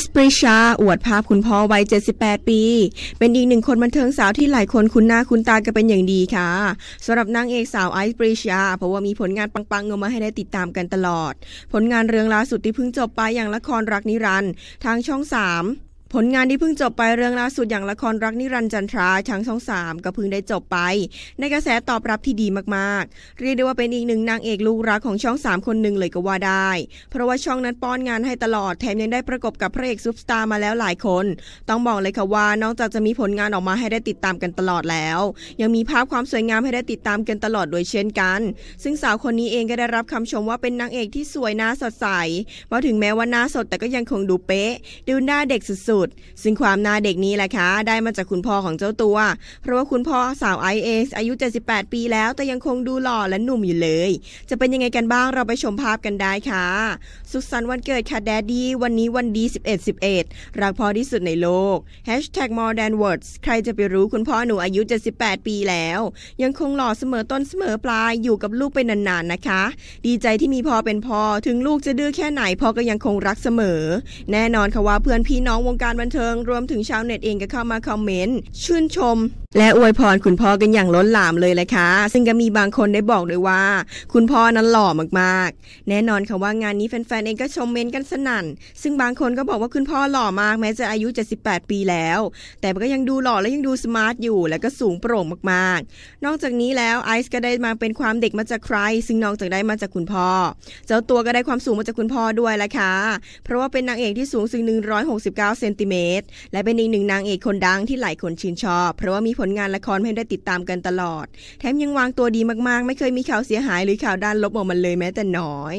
ซ์ปริชา อวดภาพคุณพ่อวัย78 ปี เป็นอีกหนึ่งคนบันเทิงสาวที่หลายคนคุ้นหน้าคุ้นตากันเป็นอย่างดีค่ะสำหรับนางเอกสาวไอซ์ปริชา เพราะว่ามีผลงานปังๆเงมาให้ได้ติดตามกันตลอด ผลงานเรื่องล่าสุดที่เพิ่งจบไปอย่างละครรักนิรันด์ทางช่อง 3ผลงานที่เพิ่งจบไปเรื่องล่าสุดอย่างละครรักนิรันดร์จันทราช้างช่องสามก็เพิ่งได้จบไป ในกระแสตอบรับที่ดีมากๆ เรียกได้ว่าเป็นอีกหนึ่งนางเอกลูกรักของช่องสามคนหนึ่งเลยก็ว่าได้ เพราะว่าช่องนั้นป้อนงานให้ตลอด แถมยังได้ประกบกับพระเอกซุปตาร์มาแล้วหลายคน ต้องบอกเลยค่ะว่านอกจากจะมีผลงานออกมาให้ได้ติดตามกันตลอดแล้ว ยังมีภาพความสวยงามให้ได้ติดตามกันตลอดโดยเช่นกัน ซึ่งสาวคนนี้เองก็ได้รับคำชมว่าเป็นนางเอกที่สวยน่าสดใสมาถึงแม้ว่าหน้าสดแต่ก็ยังคงดูเป๊ะดูหน้าเด็กสุดุดซึ่งความน่าเด็กนี้แหละคะได้มาจากคุณพ่อของเจ้าตัว เพราะว่าคุณพ่อสาวไอเอสอายุ 78 ปีแล้วแต่ยังคงดูหล่อและหนุ่มอยู่เลย จะเป็นยังไงกันบ้างเราไปชมภาพกันได้ค่ะ สุขสันต์วันเกิดค่ะแดดดี้วันนี้วันดี 11 11 รักพ่อที่สุดในโลก Hashtag more than words ใครจะไปรู้คุณพ่อหนูอายุ 78 ปีแล้ว ยังคงหล่อเสมอต้นเสมอปลายอยู่กับลูกไปนานๆนะคะ ดีใจที่มีพ่อเป็นพ่อถึงลูกจะดื้อแค่ไหนพ่อก็ยังคงรักเสมอ แน่นอนค่ะว่าเพื่อนพี่น้องวงการการบันเทิงรวมถึงชาวเน็ตเองก็เข้ามาคอมเมนต์ชื่นชม และอวยพรคุณพ่อกันอย่างล้นหลามเลยแหละค่ะซึ่งก็มีบางคนได้บอกด้วยว่า คุณพ่อนั้นหล่อมากๆ แน่นอนค่ะว่างานนี้แฟนๆเองก็ชมเมนต์กันสนั่นซึ่งบางคนก็บอกว่าคุณพ่อหล่อมาก แม้จะอายุ78ปีแล้ว แต่ก็ยังดูหล่อและยังดูสมาร์ทอยู่และก็สูงโปร่งมากๆ นอกจากนี้แล้วไอซ์ก็ได้มาเป็นความเด็กมาจากใคร ซึ่งนอกจากได้มาจากคุณพ่อ เจ้าตัวก็ได้ความสูงมาจากคุณพ่อด้วยแหละค่ะเพราะว่าเป็นนางเอกที่สูงถึง169เซนติเมตรและเป็นอีกหนึ่งนางเอกคนดังที่หลายคนชื่นชอบ เพราะว่ามีผลงานละครให้ได้ติดตามกันตลอดแถมยังวางตัวดีมากๆ ไม่เคยมีข่าวเสียหายหรือข่าวด้านลบออกมาเลยแม้แต่น้อย